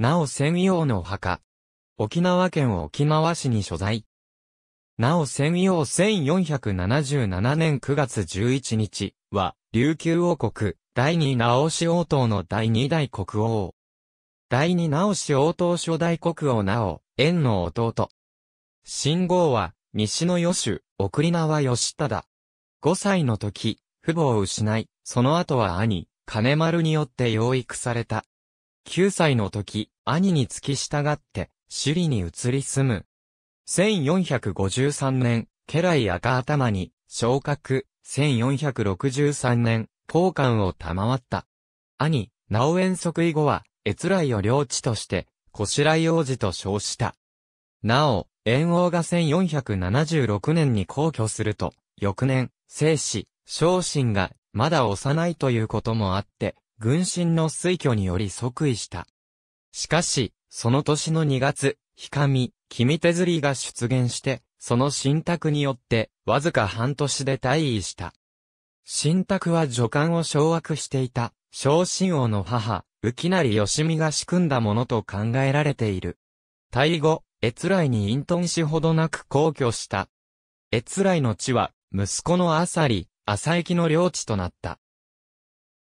なお専用の墓。沖縄県沖縄市に所在。なお専用1477年9月11日は、琉球王国、第二直し王党の第二代国王。第二直し王党初代国王なお、縁の弟。信号は、西の余主、送り名は吉忠。5歳の時、父母を失い、その後は兄、金丸によって養育された。9歳の時、兄に付き従って、首里に移り住む。1453年、家来赤頭に、昇格、1463年、交換を賜った。兄、直縁即位後は、閲来を領地として、小白井王子と称した。なお、縁王が1476年に皇居すると、翌年、生死、昇進が、まだ幼いということもあって、軍神の推挙により即位した。しかし、その年の2月、ひかみ、君手釣りが出現して、その神託によって、わずか半年で退位した。神託は助官を掌握していた、昇進王の母、浮成義美が仕組んだものと考えられている。退後、越来に隠遁しほどなく皇居した。越来の地は、息子のあさり、朝行きの領地となった。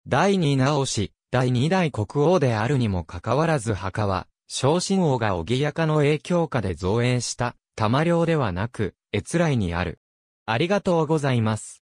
第二直し、第二代国王であるにもかかわらず墓は、昇進王がおぎやかの影響下で造営した、玉領ではなく、閲来にある。ありがとうございます。